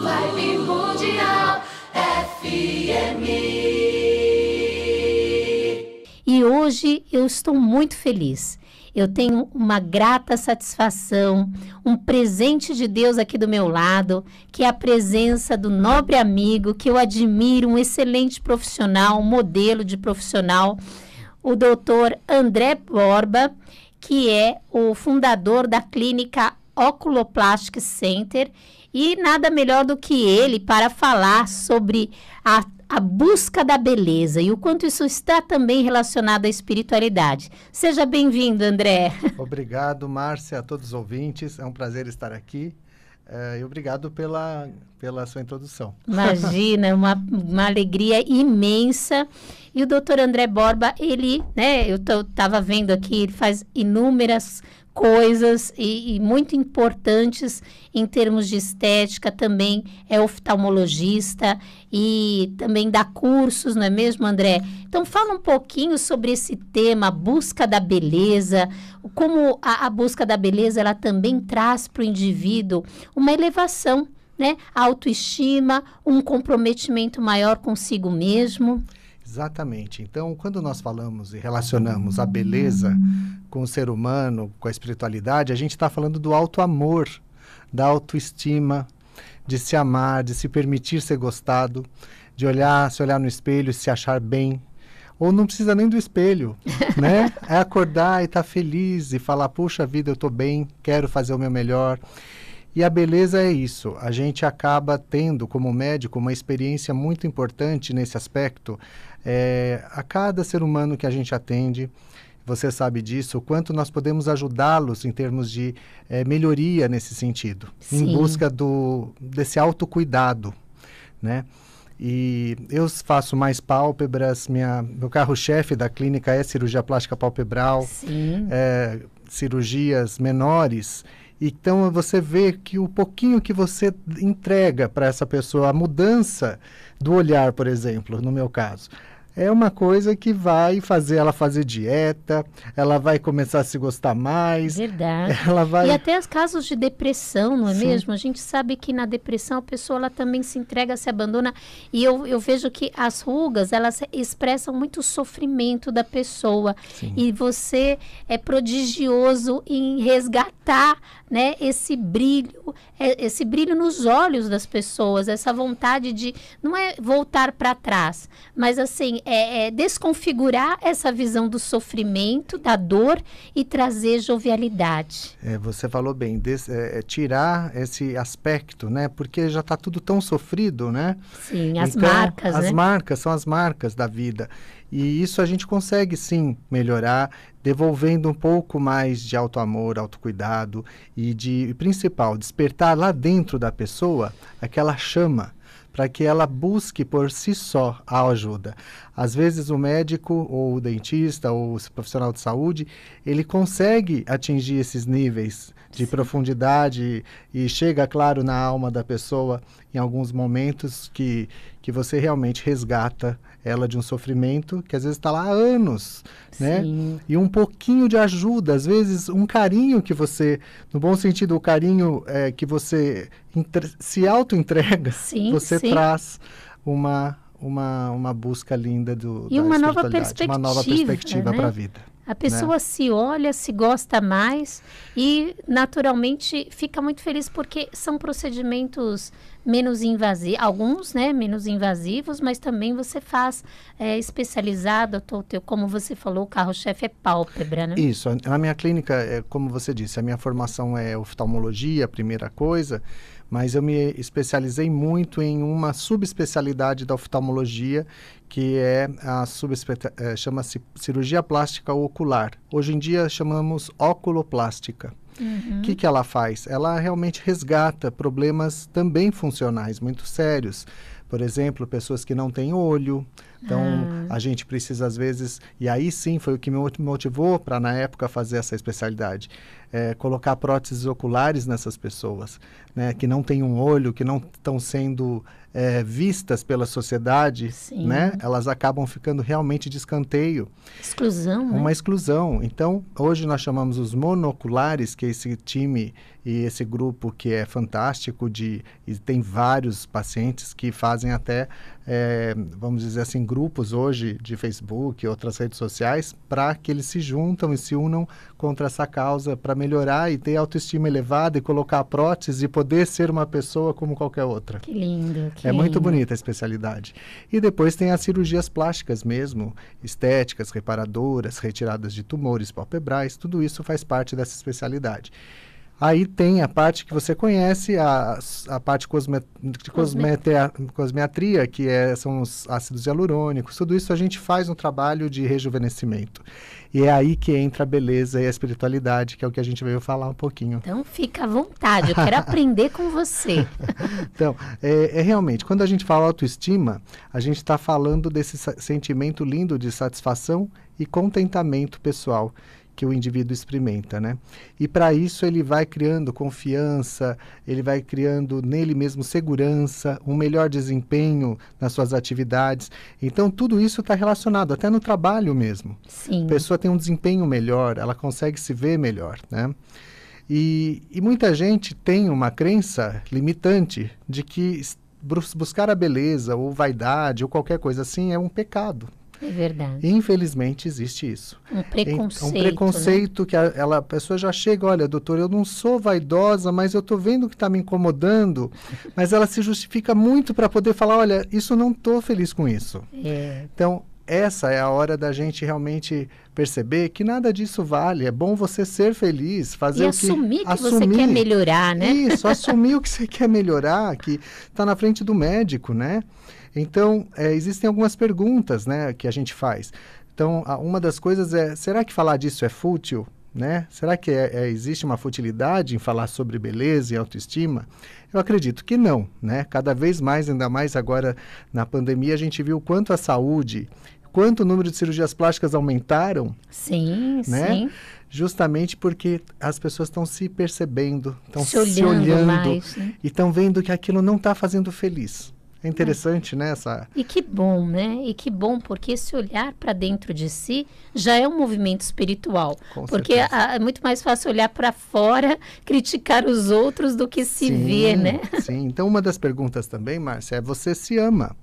Live Mundial FM. E hoje eu estou muito feliz. Eu tenho uma grata satisfação, um presente de Deus aqui do meu lado, que é a presença do nobre amigo que eu admiro, um excelente profissional, um modelo de profissional, o doutor André Borba, que é o fundador da clínica Oculoplastic Center e nada melhor do que ele para falar sobre a, a busca da beleza e o quanto isso está também relacionado à espiritualidade. Seja bem-vindo, André. Obrigado, Márcia, a todos os ouvintes. É um prazer estar aqui. É, e obrigado pela, pela sua introdução. Imagina, uma, uma alegria imensa. E o doutor André Borba, ele, né, eu estava vendo aqui, ele faz inúmeras coisas e, e, muito importantes em termos de estética, também é oftalmologista e também dá cursos, não é mesmo, André? Então, fala um pouquinho sobre esse tema, a busca da beleza, como a, a busca da beleza ela também traz para o indivíduo uma elevação, né? A autoestima, um comprometimento maior consigo mesmo. Exatamente. Então, quando nós falamos e relacionamos a beleza com o ser humano, com a espiritualidade, a gente está falando do alto amor, da autoestima, de se amar, de se permitir ser gostado, de olhar, se olhar no espelho, e se achar bem, ou não precisa nem do espelho, né? É acordar e estar tá feliz e falar: puxa vida, eu estou bem, quero fazer o meu melhor. E a beleza é isso. A gente acaba tendo, como médico, uma experiência muito importante nesse aspecto é, a cada ser humano que a gente atende, você sabe disso, o quanto nós podemos ajudá-los em termos de é, melhoria nesse sentido, Sim. em busca do, desse autocuidado, né? E eu faço mais pálpebras, minha, meu carro-chefe da clínica é cirurgia plástica palpebral, é, cirurgias menores, então você vê que o pouquinho que você entrega para essa pessoa, a mudança do olhar, por exemplo, no meu caso, é uma coisa que vai fazer ela fazer dieta, ela vai começar a se gostar mais. Verdade. Ela vai... E até os casos de depressão, não é Sim. mesmo? A gente sabe que na depressão a pessoa ela também se entrega, se abandona. E eu, eu vejo que as rugas, elas expressam muito o sofrimento da pessoa. Sim. E você é prodigioso em resgatar né, esse brilho, é, esse brilho nos olhos das pessoas, essa vontade de não é voltar para trás, mas assim é, é, desconfigurar essa visão do sofrimento, da dor e trazer jovialidade. É, você falou bem, des, é, é tirar esse aspecto, né? Porque já está tudo tão sofrido, né? Sim, as então, marcas. As né? marcas são as marcas da vida. E isso a gente consegue sim melhorar, devolvendo um pouco mais de auto amor, autocuidado e de principal, despertar lá dentro da pessoa aquela chama para que ela busque por si só a ajuda. Às vezes o médico ou o dentista ou o profissional de saúde, ele consegue atingir esses níveis de Sim. profundidade e, e chega claro na alma da pessoa em alguns momentos que, que você realmente resgata ela de um sofrimento que às vezes está lá há anos, né? Sim. né? E um pouquinho de ajuda, às vezes um carinho que você, no bom sentido, o carinho é, que você se auto-entrega, você sim. traz uma, uma, uma busca linda do, e da uma nova perspectiva, uma nova perspectiva né? para a vida. A pessoa né? se olha, se gosta mais e naturalmente fica muito feliz porque são procedimentos menos invasivos, alguns, né, menos invasivos, mas também você faz é, especializado, tô, teu, como você falou, o carro-chefe é pálpebra, né? Isso, na minha clínica, é, como você disse, a minha formação é oftalmologia, a primeira coisa, mas eu me especializei muito em uma subespecialidade da oftalmologia, que é a eh, chama-se cirurgia plástica ocular. Hoje em dia chamamos oculoplástica. O uhum. que, que ela faz? Ela realmente resgata problemas também funcionais muito sérios. Por exemplo, pessoas que não têm olho, então, ah. A gente precisa, às vezes, e aí sim foi o que me motivou para, na época, fazer essa especialidade. É, colocar próteses oculares nessas pessoas, né, que não têm um olho, que não estão sendo é, vistas pela sociedade, né, elas acabam ficando realmente de escanteio. Exclusão. Né? Uma né? exclusão. Então, hoje nós chamamos os monoculares, que é esse time e esse grupo que é fantástico de e tem vários pacientes que fazem até, é, vamos dizer assim, grupos hoje hoje de Facebook e outras redes sociais para que eles se juntam e se unam contra essa causa para melhorar e ter autoestima elevada e colocar a prótese e poder ser uma pessoa como qualquer outra. Que lindo. Que é lindo. muito bonita a especialidade. E depois tem as cirurgias plásticas mesmo, estéticas, reparadoras, retiradas de tumores palpebrais, tudo isso faz parte dessa especialidade. Aí tem a parte que você conhece, a, a parte cosme, de cosmetea, cosmetria, que é, são os ácidos hialurônicos. Tudo isso a gente faz um trabalho de rejuvenescimento. E é aí que entra a beleza e a espiritualidade, que é o que a gente veio falar um pouquinho. Então fica à vontade, eu quero aprender com você. então, é, é, realmente, quando a gente fala autoestima, a gente está falando desse sentimento lindo de satisfação e contentamento pessoal que o indivíduo experimenta, né? E para isso ele vai criando confiança, ele vai criando nele mesmo segurança, um melhor desempenho nas suas atividades. Então tudo isso está relacionado, até no trabalho mesmo. Sim. A pessoa tem um desempenho melhor, ela consegue se ver melhor, né? E, e muita gente tem uma crença limitante de que buscar a beleza ou vaidade ou qualquer coisa assim é um pecado. É verdade. Infelizmente existe isso. Um preconceito. É um preconceito né? que a, ela, a pessoa já chega, olha, doutor, eu não sou vaidosa, mas eu estou vendo que está me incomodando. mas ela se justifica muito para poder falar, olha, isso não estou feliz com isso. É. Então, essa é a hora da gente realmente perceber que nada disso vale. É bom você ser feliz, fazer e o que assumir que assumir. você quer melhorar, né? Isso, assumir o que você quer melhorar, que está na frente do médico, né? Então, é, existem algumas perguntas, né, que a gente faz. Então, a, uma das coisas é, será que falar disso é fútil? Né? Será que é, é, existe uma futilidade em falar sobre beleza e autoestima? Eu acredito que não, né? Cada vez mais, ainda mais agora na pandemia, a gente viu o quanto a saúde quanto o número de cirurgias plásticas aumentaram. Sim, né? sim. Justamente porque as pessoas estão se percebendo, estão se, se olhando, né? e estão vendo que aquilo não está fazendo feliz. É interessante, é. né? Essa... E que bom, né? E que bom, porque esse olhar para dentro de si já é um movimento espiritual. Com porque a, é muito mais fácil olhar para fora, criticar os outros do que se sim, ver, né? Sim. Então, uma das perguntas também, Márcia, é: você se ama?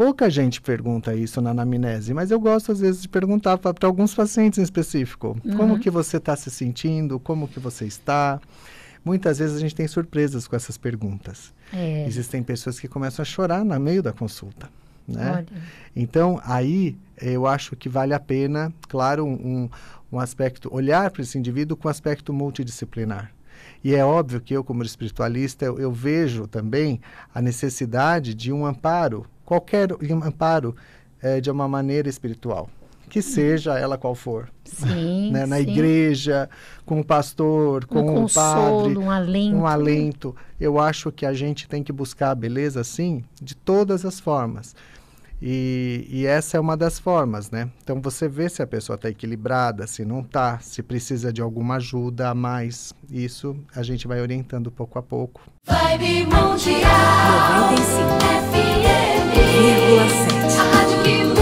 Pouca gente pergunta isso na anamnese, mas eu gosto às vezes de perguntar para alguns pacientes em específico. Uhum. Como que você está se sentindo? Como que você está? Muitas vezes a gente tem surpresas com essas perguntas. É. Existem pessoas que começam a chorar no meio da consulta. Né? Então, aí eu acho que vale a pena, claro, um, um aspecto, olhar para esse indivíduo com aspecto multidisciplinar. E é óbvio que eu, como espiritualista, eu, eu vejo também a necessidade de um amparo qualquer amparo é, de uma maneira espiritual que hum. seja ela qual for. Sim, né? Na sim. igreja, com o pastor, com um o consolo, padre. Um alento. Um alento. Eu acho que a gente tem que buscar a beleza, sim, de todas as formas. E, e, essa é uma das formas, né? Então você vê se a pessoa está equilibrada, se não está, se precisa de alguma ajuda a mais. Isso a gente vai orientando pouco a pouco. Vibe Mundial 95 FM 1,7 A Rádio que